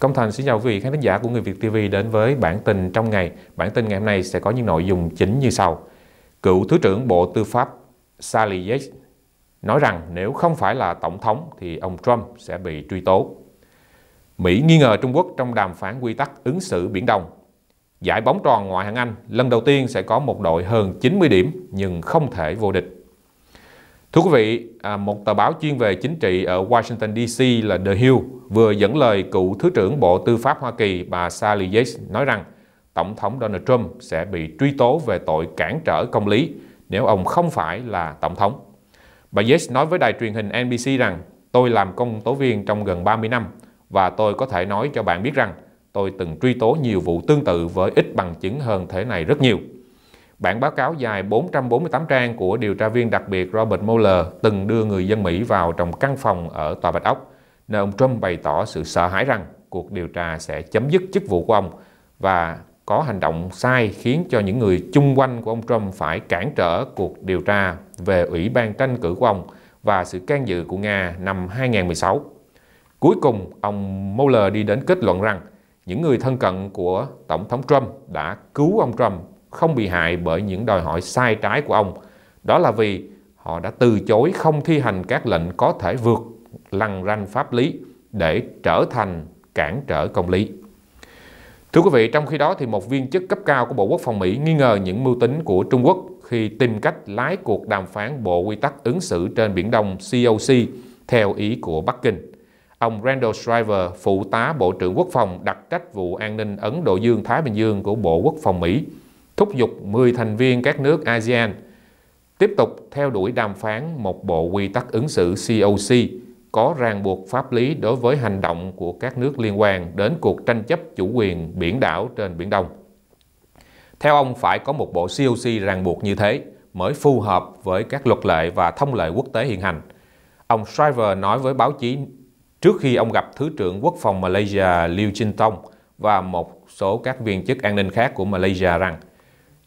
Công Thành xin chào quý vị khán giả của Người Việt TV đến với bản tin trong ngày. Bản tin ngày hôm nay sẽ có những nội dung chính như sau. Cựu Thứ trưởng Bộ Tư pháp Sally Yates nói rằng nếu không phải là Tổng thống thì ông Trump sẽ bị truy tố. Mỹ nghi ngờ Trung Quốc trong đàm phán quy tắc ứng xử Biển Đông. Giải bóng tròn ngoại hạng Anh lần đầu tiên sẽ có một đội hơn 90 điểm nhưng không thể vô địch. Thưa quý vị, à, một tờ báo chuyên về chính trị ở Washington DC là The Hill vừa dẫn lời cựu Thứ trưởng Bộ Tư pháp Hoa Kỳ bà Sally Yates nói rằng Tổng thống Donald Trump sẽ bị truy tố về tội cản trở công lý nếu ông không phải là Tổng thống. Bà Yates nói với đài truyền hình NBC rằng tôi làm công tố viên trong gần 30 năm và tôi có thể nói cho bạn biết rằng tôi từng truy tố nhiều vụ tương tự với ít bằng chứng hơn thế này rất nhiều. Bản báo cáo dài 448 trang của điều tra viên đặc biệt Robert Mueller từng đưa người dân Mỹ vào trong căn phòng ở Tòa Bạch Ốc, nơi ông Trump bày tỏ sự sợ hãi rằng cuộc điều tra sẽ chấm dứt chức vụ của ông và có hành động sai khiến cho những người chung quanh của ông Trump phải cản trở cuộc điều tra về Ủy ban tranh cử của ông và sự can dự của Nga năm 2016. Cuối cùng, ông Mueller đi đến kết luận rằng những người thân cận của Tổng thống Trump đã cứu ông Trump không bị hại bởi những đòi hỏi sai trái của ông. Đó là vì họ đã từ chối không thi hành các lệnh có thể vượt lằn ranh pháp lý để trở thành cản trở công lý. Thưa quý vị, trong khi đó thì một viên chức cấp cao của Bộ Quốc phòng Mỹ nghi ngờ những mưu tính của Trung Quốc khi tìm cách lái cuộc đàm phán Bộ Quy tắc ứng xử trên Biển Đông COC theo ý của Bắc Kinh. Ông Randall Shriver, phụ tá Bộ trưởng Quốc phòng đặt trách vụ an ninh Ấn Độ Dương-Thái Bình Dương của Bộ Quốc phòng Mỹ, thúc giục 10 thành viên các nước ASEAN tiếp tục theo đuổi đàm phán một bộ quy tắc ứng xử COC có ràng buộc pháp lý đối với hành động của các nước liên quan đến cuộc tranh chấp chủ quyền biển đảo trên Biển Đông. Theo ông phải có một bộ COC ràng buộc như thế mới phù hợp với các luật lệ và thông lệ quốc tế hiện hành. Ông Shriver nói với báo chí trước khi ông gặp Thứ trưởng Quốc phòng Malaysia Liu Chinh Tong và một số các viên chức an ninh khác của Malaysia rằng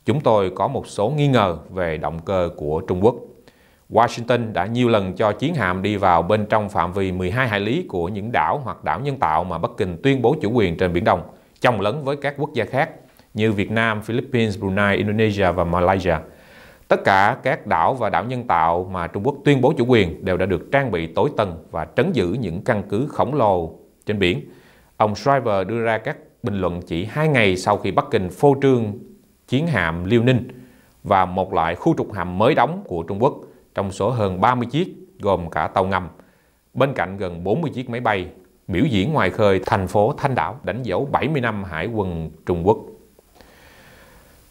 chúng tôi có một số nghi ngờ về động cơ của Trung Quốc. Washington đã nhiều lần cho chiến hạm đi vào bên trong phạm vi 12 hải lý của những đảo hoặc đảo nhân tạo mà Bắc Kinh tuyên bố chủ quyền trên Biển Đông, chồng lấn với các quốc gia khác như Việt Nam, Philippines, Brunei, Indonesia và Malaysia. Tất cả các đảo và đảo nhân tạo mà Trung Quốc tuyên bố chủ quyền đều đã được trang bị tối tân và trấn giữ những căn cứ khổng lồ trên biển. Ông Shriver đưa ra các bình luận chỉ hai ngày sau khi Bắc Kinh phô trương chiến hạm Liêu Ninh và một loại khu trục hạm mới đóng của Trung Quốc trong số hơn 30 chiếc gồm cả tàu ngầm, bên cạnh gần 40 chiếc máy bay biểu diễn ngoài khơi thành phố Thanh Đảo đánh dấu 70 năm hải quân Trung Quốc.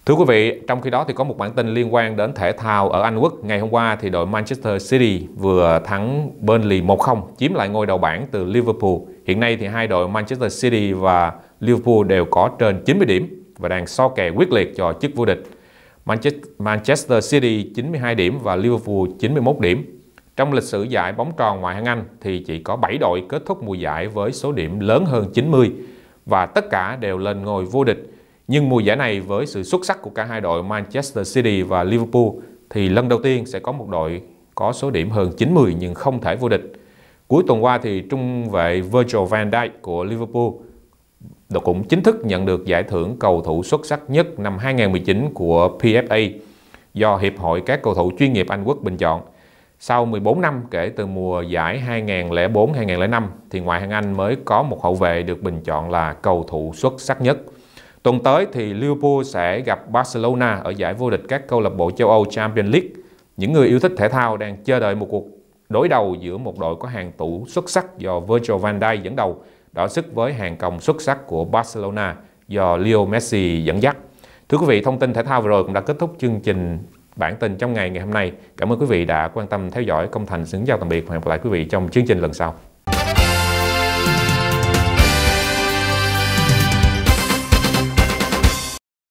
Thưa quý vị, trong khi đó thì có một bản tin liên quan đến thể thao ở Anh Quốc. Ngày hôm qua thì đội Manchester City vừa thắng Burnley 1-0, chiếm lại ngôi đầu bảng từ Liverpool. Hiện nay thì hai đội Manchester City và Liverpool đều có trên 90 điểm và đang so kè quyết liệt cho chức vô địch. Manchester City 92 điểm và Liverpool 91 điểm. Trong lịch sử giải bóng tròn ngoại hạng Anh thì chỉ có 7 đội kết thúc mùa giải với số điểm lớn hơn 90 và tất cả đều lên ngôi vô địch. Nhưng mùa giải này với sự xuất sắc của cả hai đội Manchester City và Liverpool thì lần đầu tiên sẽ có một đội có số điểm hơn 90 nhưng không thể vô địch. Cuối tuần qua thì trung vệ Virgil van Dijk của Liverpool đó cũng chính thức nhận được giải thưởng cầu thủ xuất sắc nhất năm 2019 của PFA do Hiệp hội các cầu thủ chuyên nghiệp Anh Quốc bình chọn. Sau 14 năm kể từ mùa giải 2004-2005 thì ngoại hạng Anh mới có một hậu vệ được bình chọn là cầu thủ xuất sắc nhất. Tuần tới thì Liverpool sẽ gặp Barcelona ở giải vô địch các câu lạc bộ châu Âu Champions League. Những người yêu thích thể thao đang chờ đợi một cuộc đối đầu giữa một đội có hàng tủ xuất sắc do Virgil van Dijk dẫn đầu đỏ sức với hàng công xuất sắc của Barcelona do Leo Messi dẫn dắt. Thưa quý vị, thông tin thể thao vừa rồi cũng đã kết thúc chương trình bản tin trong ngày ngày hôm nay. Cảm ơn quý vị đã quan tâm theo dõi. Công Thành xin chào tạm biệt và hẹn gặp lại quý vị trong chương trình lần sau.